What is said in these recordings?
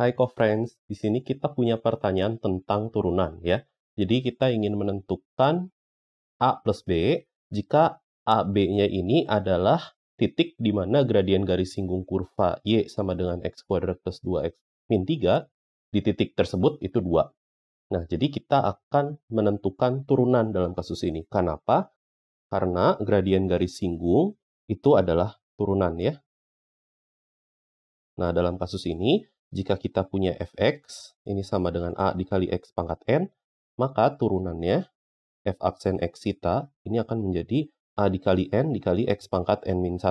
Hai co-friends, di sini kita punya pertanyaan tentang turunan ya. Jadi kita ingin menentukan A plus B jika AB-nya ini adalah titik di mana gradien garis singgung kurva Y sama dengan X kuadrat plus 2X min 3, di titik tersebut itu 2. Nah, jadi kita akan menentukan turunan dalam kasus ini. Kenapa? Karena gradien garis singgung itu adalah turunan ya. Nah, dalam kasus ini jika kita punya fx, ini sama dengan A dikali x pangkat n, maka turunannya f absen x sita ini akan menjadi A dikali n dikali x pangkat n min 1.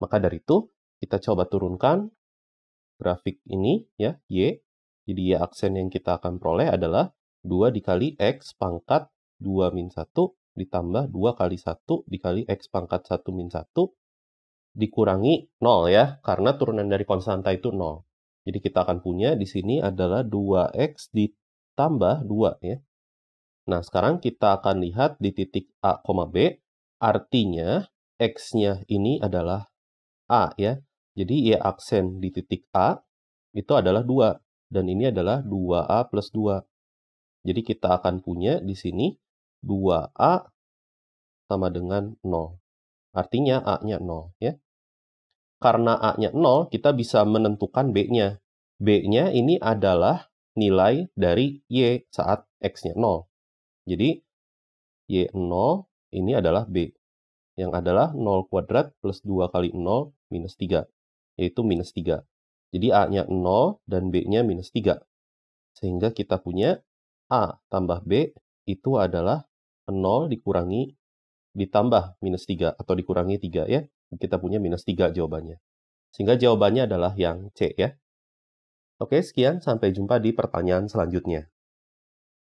Maka dari itu, kita coba turunkan grafik ini, ya, y. Jadi y aksen yang kita akan peroleh adalah 2 dikali x pangkat 2 min 1 ditambah 2 kali 1 dikali x pangkat 1 min 1 dikurangi 0 ya, karena turunan dari konstanta itu 0. Jadi kita akan punya di sini adalah 2x ditambah 2 ya. Nah, sekarang kita akan lihat di titik A, B. Artinya, X-nya ini adalah A ya. Jadi, Y aksen di titik A itu adalah 2. Dan ini adalah 2A plus 2. Jadi, kita akan punya di sini 2A sama dengan 0. Artinya, A-nya 0 ya karena A-nya 0, kita bisa menentukan B-nya. B-nya ini adalah nilai dari Y saat X-nya 0. Jadi, Y0 ini adalah B, yang adalah 0 kuadrat plus 2 kali 0 minus 3, yaitu minus 3. Jadi A-nya 0 dan B-nya minus 3. Sehingga kita punya A tambah B itu adalah 0 dikurangi ditambah minus 3 atau dikurangi 3 ya. Kita punya minus 3 jawabannya. Sehingga jawabannya adalah yang C ya. Oke, sekian. Sampai jumpa di pertanyaan selanjutnya.